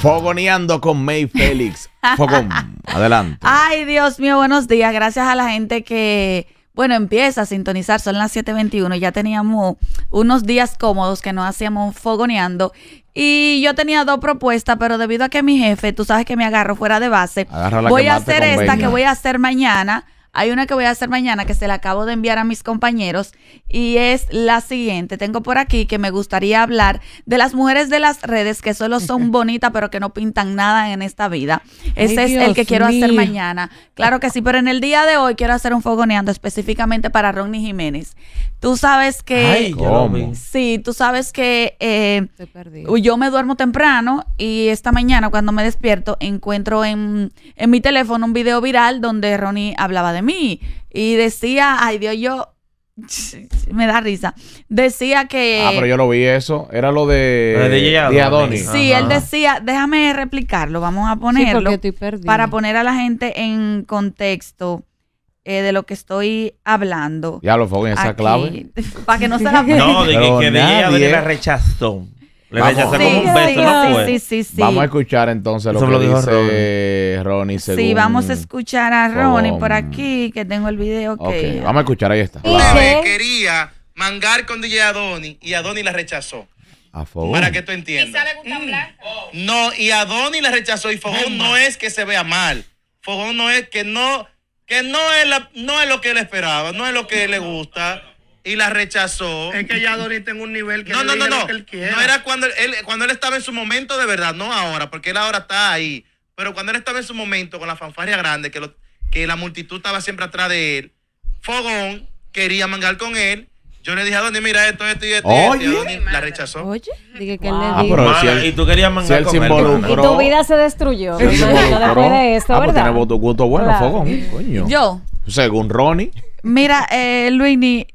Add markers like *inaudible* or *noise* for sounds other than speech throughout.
Fogoneando con May Félix. *laughs* Fogón, adelante. Ay, Dios mío, buenos días. Gracias a la gente que, bueno, empieza a sintonizar. Son las 7.21. Ya teníamos unos días cómodos que no hacíamos fogoneando. Y yo tenía dos propuestas, pero debido a que mi jefe, tú sabes que me agarro fuera de base, voy a hacer esta que voy a hacer mañana hay una que voy a hacer mañana que se la acabo de enviar a mis compañeros y es la siguiente. Tengo por aquí que me gustaría hablar de las mujeres de las redes que solo son *laughs* bonitas pero que no pintan nada en esta vida. Ese es el que quiero hacer mañana. Claro que sí, pero en el día de hoy quiero hacer un fogoneando específicamente para Ronnie Jiménez. Tú sabes que... Ay, Sí, tú sabes que eh, yo me duermo temprano y esta mañana cuando me despierto encuentro en, en mi teléfono un video viral donde Ronnie hablaba de mí. Y decía, ay Dios, yo *laughs* me da risa. Decía que. Ah, pero yo lo vi eso. Era lo de. de Sí, él decía, déjame replicarlo, vamos a ponerlo. para poner a la gente en contexto. Eh, de lo que estoy hablando. Ya lo fue en esa clave. *laughs* Para que no se la No, de que, la rechazó. Vamos. a escuchar entonces lo que dice Ronnie. Sí, vamos a escuchar a Ronnie por aquí, que tengo el video. vamos a escuchar, ahí está. Dice... Quería mangar con DJ Adoni y Adoni la rechazó. Para que tú entiendas. ¿Y mm. No, y Adoni la rechazó y Fogón no es que se vea mal. Fogón no es que no que no es no es lo que él esperaba, no es lo que le gusta y la rechazó. Es que ya Dorita en un nivel que no, no, no, no. no era cuando él, cuando él estaba en su momento de verdad, no ahora, porque él ahora está ahí. Pero cuando él estaba en su momento con la fanfarria grande, que, lo, que la multitud estaba siempre atrás de él, Fogón quería mangar con él. Yo le dije a Donny, mira esto, esto y esto. Y la rechazó. Oye, dije que él le ah, y tú querías mangar con él. Y tu vida se destruyó. No se después de esto, ah, pues ¿verdad? Pues bueno, Fogón. Yo. Según Ronnie. Mira, eh, Luini,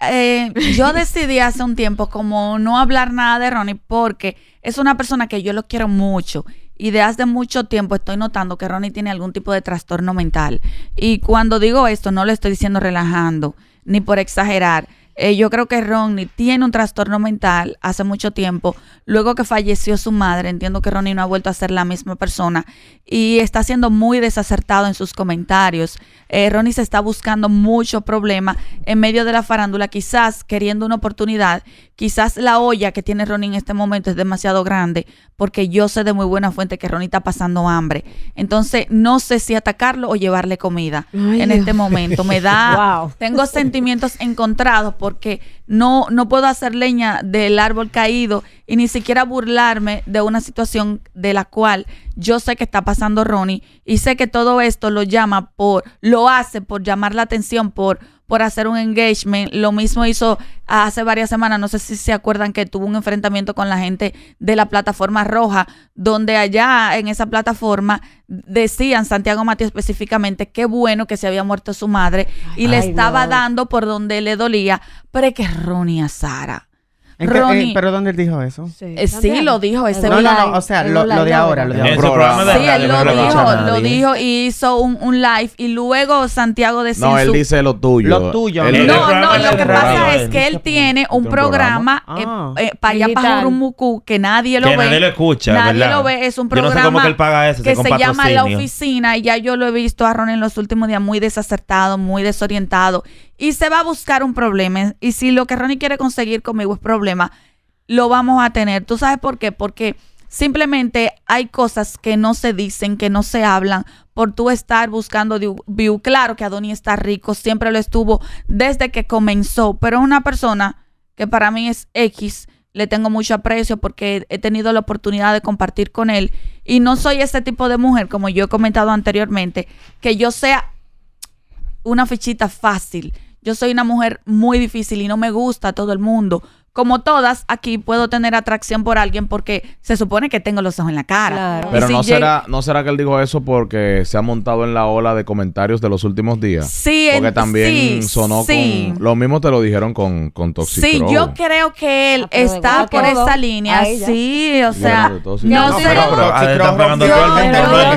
eh, yo decidí hace un tiempo como no hablar nada de Ronnie porque es una persona que yo lo quiero mucho y de hace mucho tiempo estoy notando que Ronnie tiene algún tipo de trastorno mental. Y cuando digo esto, no lo estoy diciendo relajando ni por exagerar, eh, yo creo que Ronnie tiene un trastorno mental hace mucho tiempo. Luego que falleció su madre, entiendo que Ronnie no ha vuelto a ser la misma persona y está siendo muy desacertado en sus comentarios. Eh, Ronnie se está buscando mucho problema en medio de la farándula, quizás queriendo una oportunidad Quizás la olla que tiene Ronnie en este momento es demasiado grande porque yo sé de muy buena fuente que Ronnie está pasando hambre. Entonces, no sé si atacarlo o llevarle comida en este momento. Me da... *laughs* Tengo sentimientos encontrados porque no, no puedo hacer leña del árbol caído y ni siquiera burlarme de una situación de la cual yo sé que está pasando Ronnie y sé que todo esto lo llama por... lo hace por llamar la atención, por por hacer un engagement. Lo mismo hizo hace varias semanas, no sé si se acuerdan que tuvo un enfrentamiento con la gente de la plataforma roja, donde allá en esa plataforma decían, Santiago Mateo específicamente, qué bueno que se había muerto su madre y le estaba dando por donde le dolía, pero es que Ronnie Sara. Eh, ¿Pero dónde él dijo eso? Eh, sí, lo dijo ese No, no, no, o sea, lo, de ahora, lo de ahora. Sí, él lo dijo, lo dijo y hizo un, live y luego Santiago de No, él dice lo tuyo. Lo tuyo. No, no, lo que pasa es que él tiene un programa, para allá para que nadie lo que ve. nadie lo escucha, Nadie lo ve, es un programa que que se llama La Oficina y ya yo lo he visto a Ron en los últimos días muy desacertado, muy desorientado y se va a buscar un problema. Y si lo que Ronnie quiere conseguir conmigo es problema, lo vamos a tener. ¿Tú sabes por qué? Porque simplemente hay cosas que no se dicen, que no se hablan, por tú estar buscando view. Claro que Adonis está rico, siempre lo estuvo desde que comenzó, pero es una persona que para mí es X. Le tengo mucho aprecio porque he tenido la oportunidad de compartir con él. Y no soy ese tipo de mujer, como yo he comentado anteriormente, que yo sea una fichita fácil yo soy una mujer muy difícil y no me gusta a todo el mundo, como todas, aquí puedo tener atracción por alguien porque se supone que tengo los ojos en la cara. Pero no, será, no será que él dijo eso porque se ha montado en la ola de comentarios de los últimos días. Sí, Porque también sonó sí. Lo mismo te lo dijeron con, con Sí, yo creo que él ah, está por esa línea. sí, o sea. no, sé. Ah,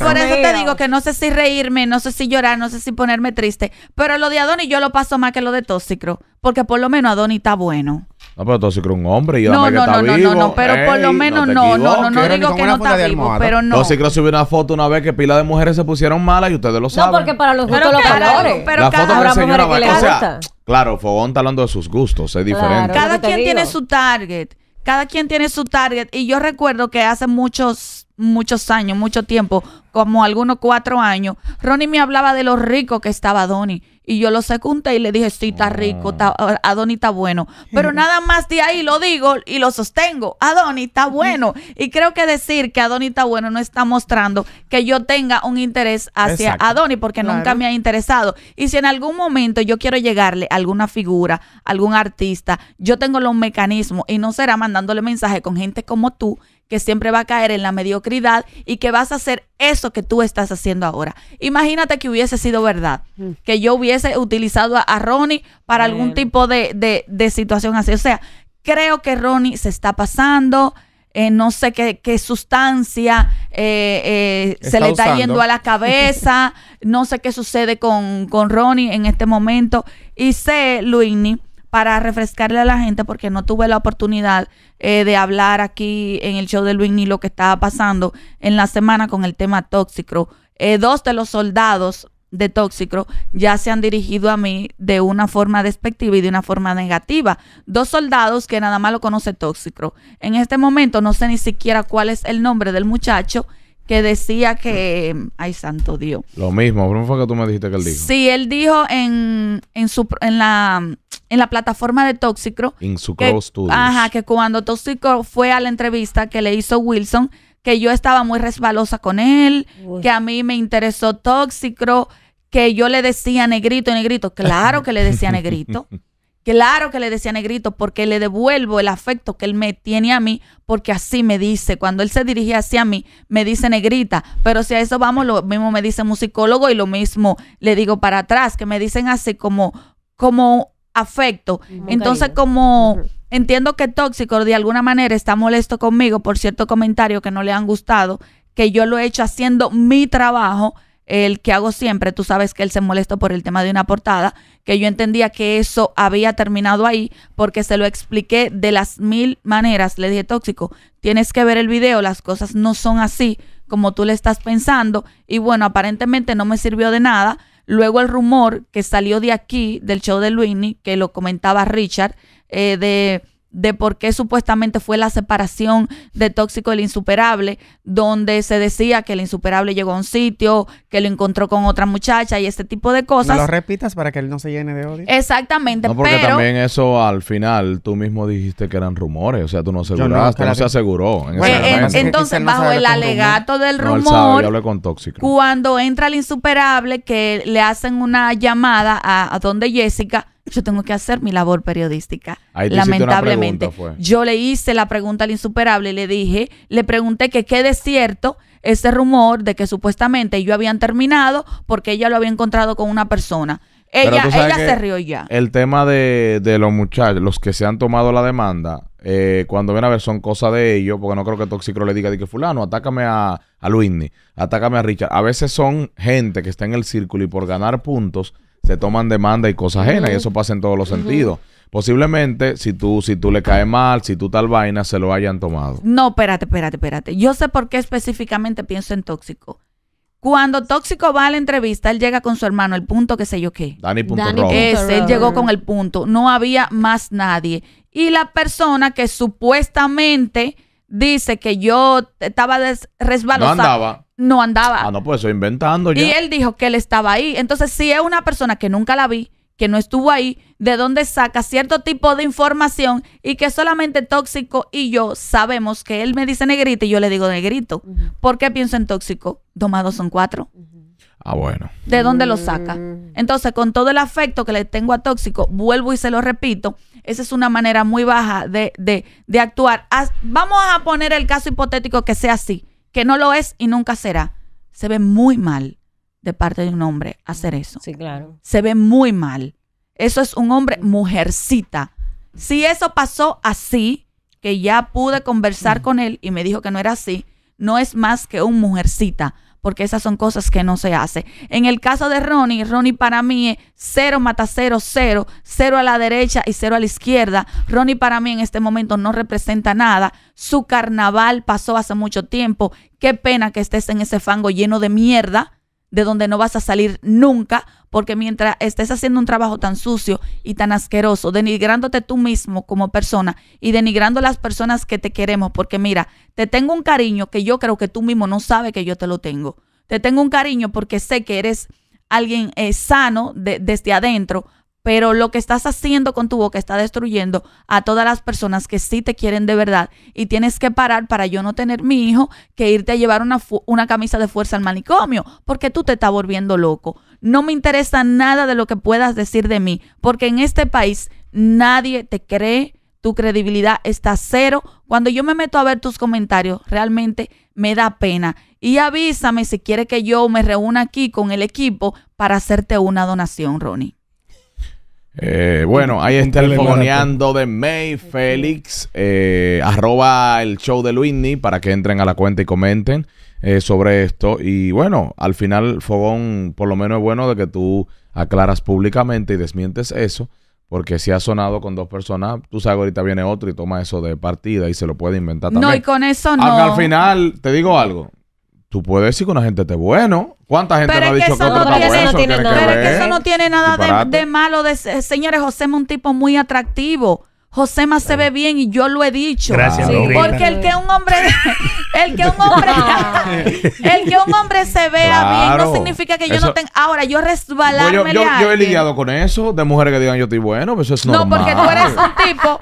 por eso te digo que no sé si reírme, no sé si llorar, no sé si ponerme triste. Pero lo de Adonis yo lo paso más que lo de Toxicro. Porque por lo menos Adonis está bueno. No, pero tú sí crees un hombre y no, no, que está no, no, No, no, pero por lo menos no, no, no, no, digo que no está vivo, pero no. Yo sí creo que subí una foto una vez que pila de mujeres se pusieron malas y ustedes lo saben. No, porque para los gustos los colores. Pero la foto cada que le o sea, claro, Fogón está hablando de sus gustos, es diferente. Cada quien tiene su target. Cada quien tiene su target. Y yo recuerdo que hace muchos muchos años, mucho tiempo, como algunos cuatro años, Ronnie me hablaba de lo rico que estaba Donnie. Y yo lo secunté y le dije, sí, está ah. rico, está, Adoni está bueno. Pero mm. nada más de ahí lo digo y lo sostengo. Adoni está bueno. Y creo que decir que Adoni está bueno no está mostrando que yo tenga un interés hacia Adonis, porque nunca me ha interesado. Y si en algún momento yo quiero llegarle a alguna figura, algún artista, yo tengo los mecanismos y no será mandándole mensaje con gente como tú que siempre va a caer en la mediocridad y que vas a hacer eso que tú estás haciendo ahora. Imagínate que hubiese sido verdad, mm. que yo hubiese utilizado a, Ronnie para algún tipo de, situación así. O sea, creo que Ronnie se está pasando. Eh, no sé qué, sustancia eh, eh, se le está yendo a la cabeza, *laughs* no sé qué sucede con, con Ronnie en este momento. Y sé, Luini, para refrescarle a la gente, porque no tuve la oportunidad eh, de hablar aquí en el show de Luis ni lo que estaba pasando en la semana con el tema tóxico. Eh, dos de los soldados de Tóxico ya se han dirigido a mí de una forma despectiva y de una forma negativa. Dos soldados que nada más lo conoce Tóxico. En este momento no sé ni siquiera cuál es el nombre del muchacho que decía que. Ay, santo Dios. Lo mismo, ¿cómo fue que tú me dijiste que él dijo? Sí, él dijo en, en, su, en la en la plataforma de Tóxico. En su que, Ajá, que cuando Tóxico fue a la entrevista que le hizo Wilson, que yo estaba muy resbalosa con él, que a mí me interesó Tóxico, que yo le decía negrito, negrito. Claro que le decía negrito. *laughs* Claro que le decía negrito porque le devuelvo el afecto que él me tiene a mí porque así me dice. Cuando él se dirige hacia mí, me dice negrita. Pero si a eso vamos, lo mismo me dice musicólogo y lo mismo le digo para atrás, que me dicen así como, como afecto. Entonces, como entiendo que tóxico de alguna manera está molesto conmigo por cierto comentario que no le han gustado, que yo lo he hecho haciendo mi trabajo, el que hago siempre, tú sabes que él se molestó por el tema de una portada, que yo entendía que eso había terminado ahí porque se lo expliqué de las mil maneras, le dije tóxico, tienes que ver el video, las cosas no son así como tú le estás pensando y bueno, aparentemente no me sirvió de nada, Luego el rumor que salió de aquí, del show de Luini, que lo comentaba Richard, eh, de de por qué supuestamente fue la separación de Tóxico el Insuperable, donde se decía que el Insuperable llegó a un sitio, que lo encontró con otra muchacha y ese tipo de cosas. No lo repitas para que él no se llene de odio. Exactamente, no, porque también eso al final tú mismo dijiste que eran rumores, o sea, tú no aseguraste, no, se aseguró. entonces, bajo el alegato del rumor, cuando entra el Insuperable, que le hacen una llamada a, a donde Jessica, yo tengo que hacer mi labor periodística. Lamentablemente. yo le hice la pregunta al insuperable, le dije, le pregunté que quede cierto ese rumor de que supuestamente yo habían terminado porque ella lo había encontrado con una persona. Ella, ella se rió ya. El tema de, los muchachos, los que se han tomado la demanda, eh, cuando ven a ver son cosas de ellos, porque no creo que Toxicro le diga que fulano, atácame a, a atácame a Richard. A veces son gente que está en el círculo y por ganar puntos se toman demanda y cosas ajenas, y eso pasa en todos los sentidos. Posiblemente, si tú, si tú le caes mal, si tú tal vaina, se lo hayan tomado. No, espérate, espérate, espérate. Yo sé por qué específicamente pienso en tóxico. Cuando Tóxico va a la entrevista, él llega con su hermano, el punto que sé yo qué. Dani. Dani. Ese, él llegó con el punto. No había más nadie. Y la persona que supuestamente dice que yo estaba resbalosada. No andaba no andaba. Ah, no, pues estoy inventando ya. Y él dijo que él estaba ahí. Entonces, si es una persona que nunca la vi, que no estuvo ahí, de dónde saca cierto tipo de información y que solamente Tóxico y yo sabemos que él me dice negrito y yo le digo negrito. ¿Por qué pienso en Tóxico? Dos son cuatro. Ah, bueno. ¿De dónde lo saca? Mm. Entonces, con todo el afecto que le tengo a Tóxico, vuelvo y se lo repito, esa es una manera muy baja de, de, de actuar. vamos a poner el caso hipotético que sea así que no lo es y nunca será. Se ve muy mal de parte de un hombre hacer eso. Sí, claro. Se ve muy mal. Eso es un hombre mujercita. Si eso pasó así, que ya pude conversar mm. con él y me dijo que no era así, no es más que un mujercita porque esas son cosas que no se hacen. En el caso de Ronnie, Ronnie para mí es cero mata cero, cero, cero a la derecha y cero a la izquierda. Ronnie para mí en este momento no representa nada. Su carnaval pasó hace mucho tiempo. Qué pena que estés en ese fango lleno de mierda de donde no vas a salir nunca, porque mientras estés haciendo un trabajo tan sucio y tan asqueroso, denigrándote tú mismo como persona y denigrando las personas que te queremos, porque mira, te tengo un cariño que yo creo que tú mismo no sabes que yo te lo tengo. Te tengo un cariño porque sé que eres alguien eh, sano desde adentro, pero lo que estás haciendo con tu boca está destruyendo a todas las personas que sí te quieren de verdad y tienes que parar para yo no tener mi hijo que irte a llevar una, camisa de fuerza al manicomio porque tú te estás volviendo loco. No me interesa nada de lo que puedas decir de mí porque en este país nadie te cree, tu credibilidad está cero. Cuando yo me meto a ver tus comentarios, realmente me da pena. Y avísame si quieres que yo me reúna aquí con el equipo para hacerte una donación, Ronnie. Eh, bueno, ahí está el fogoneando de May, Félix, eh, arroba el show de Luisni para que entren a la cuenta y comenten eh, sobre esto. Y bueno, al final, Fogón, por lo menos es bueno de que tú aclaras públicamente y desmientes eso, porque si ha sonado con dos personas, tú sabes, ahorita viene otro y toma eso de partida y se lo puede inventar también. No, y con eso no. al final, te digo algo, Tú puedes decir que una gente esté bueno. ¿Cuánta gente pero ha dicho que, otro está bueno? Pero es que eso no tiene nada de, malo. señores, José es un tipo muy atractivo. más se ve bien y yo lo he dicho. Gracias, sí, Porque el que un hombre, *laughs* el que un hombre, *laughs* el que un hombre se vea bien no significa que yo no tenga. Ahora yo resbalarme. Yo, yo, yo, he lidiado con eso de mujeres que digan yo estoy bueno, pero pues eso es normal. No, porque tú eres un tipo,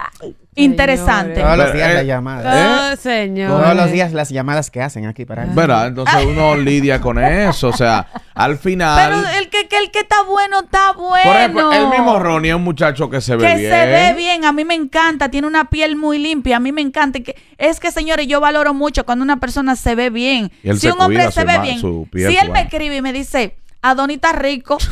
Interesante. Todos los días eh, las llamadas. ¿Eh? Señor. Todos los días las llamadas que hacen aquí para mm. entonces ah. uno lidia con eso. O sea, al final. Pero el que, el que está bueno, está bueno. Por ejemplo, el mismo Ronnie es un muchacho que se ve bien. Que se ve bien. A mí me encanta. Tiene una piel muy limpia. A mí me encanta. Es que, señores, yo valoro mucho cuando una persona se ve bien. Si un hombre se ve bien. Si él me escribe y me dice, Adonita rico. *laughs*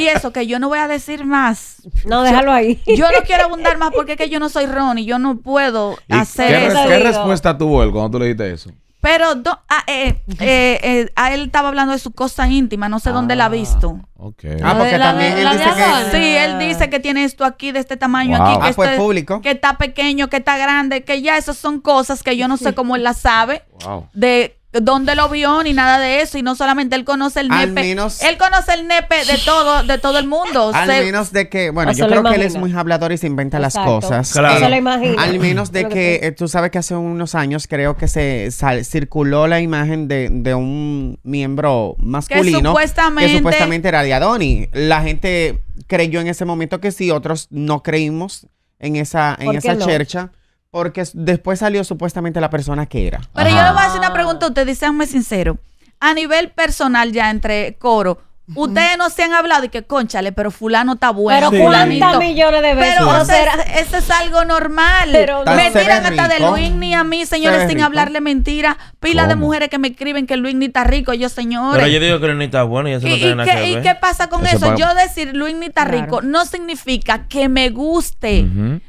y eso, que yo no voy a decir más. No, déjalo ahí. Yo no quiero abundar más porque es que yo no soy Ronnie, yo no puedo hacer eso. ¿Qué respuesta tuvo él cuando tú le dijiste eso? Pero ah, eh, eh, eh, a, él estaba hablando de su cosa íntima, no sé dónde la ha ah, visto. Okay. Ah, porque también él dice que... Sí, él dice que tiene esto aquí, de este tamaño aquí. ah, pues, este público. Que está pequeño, que está grande, que ya esas son cosas que yo no sé cómo él las sabe. Wow. De dónde lo vio ni nada de eso y no solamente él conoce el nepe él conoce el nepe de todo de todo el mundo *laughs* al menos de que bueno yo creo que él es muy hablador y se inventa las cosas claro. Eh, al menos de que, eh, tú sabes que hace unos años creo que se circuló la imagen de, un miembro masculino que supuestamente, era de Adoni la gente creyó en ese momento que si otros no creímos en esa en esa chercha porque después salió supuestamente la persona que era. Pero yo le voy a hacer una pregunta a usted, muy sincero. A nivel personal, ya entre coro, Ustedes no se han hablado y que, conchale, pero fulano está bueno. Pero cuántas millones de veces. Pero, o sea, eso es algo normal. Pero me tiran hasta de Luis ni a mí, señores, sin hablarle mentira. Pila de mujeres que me escriben que Luis ni está rico, yo señores. Pero yo digo que Luis ni está bueno y eso ¿Y, no tiene nada que ver. ¿Y qué pasa con eso? Yo decir Luis ni está rico no significa que me guste.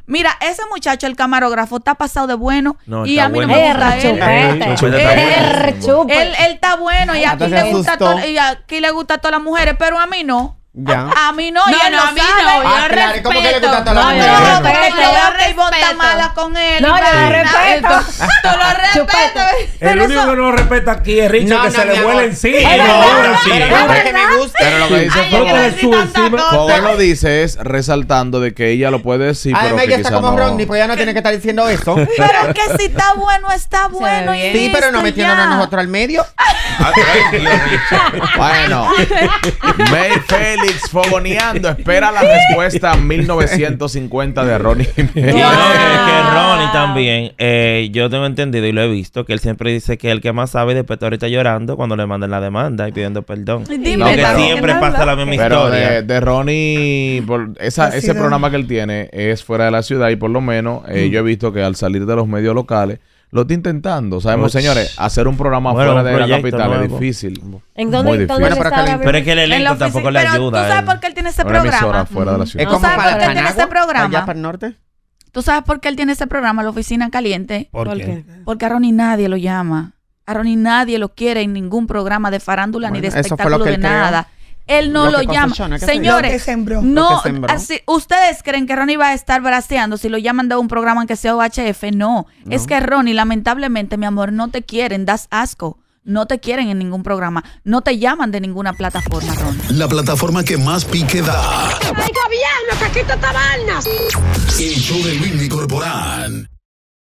Mira, ese muchacho, el camarógrafo, está pasado de bueno y a mí no me gusta él. Eh, él, él está bueno y ah, aquí, le gusta y aquí le gusta a todas las mujeres, pero a mí no. Ya. A, mí no, no, ya no, a mí sabe. no. Ah, yo claro, respeto. ¿Cómo que le gustaste a la mujer? No, yo respeto, yo respeto. Yo mala con él. No, yo lo respeto. Ah, *laughs* Tú lo *laughs* respeto. El único que no respeta aquí es Richard, que se le vuela encima. No, que me gusta. Pero lo que dice lo dice es resaltando de que ella lo puede decir, pero que ella está como Rodney, pues ella no tiene que estar diciendo eso. *laughs* Pero que si está bueno, está bueno. Sí, pero no metiéndonos nosotros al medio. Ah, bueno. May Félix Fogoneando espera la respuesta 1950 de Ronnie. que, que Ronnie también, eh, yo tengo entendido y lo he visto, que él siempre dice que el que más sabe después está ahorita llorando cuando le mandan la demanda y pidiendo perdón. Lo que siempre pasa la misma historia. De, de Ronnie, ese programa que él tiene es fuera de la ciudad y por lo menos eh, mm. yo he visto que al salir de los medios locales, lo está intentando. Sabemos, señores, hacer un programa fuera de la capital es difícil. ¿En dónde, Muy difícil. pero, es que el elenco tampoco le ayuda. ¿Tú sabes eh. por qué él tiene ese programa? ¿Tú sabes por qué él tiene ese programa? Allá para el norte. ¿Tú sabes por qué él tiene ese programa, la oficina caliente? ¿Por, qué? Porque a Ronnie nadie lo llama. A Ronnie nadie lo quiere en ningún programa de farándula ni de espectáculo de nada él no lo, llama. Señores, no, ah, ustedes creen que Ronnie va a estar braceando si lo llaman de un programa que sea OHF. No. es que Ronnie, lamentablemente, mi amor, no te quieren, das asco. No te quieren en ningún programa, no te llaman de ninguna plataforma, Ronnie. La plataforma que más pique da. ¡Ay, gobierno, show de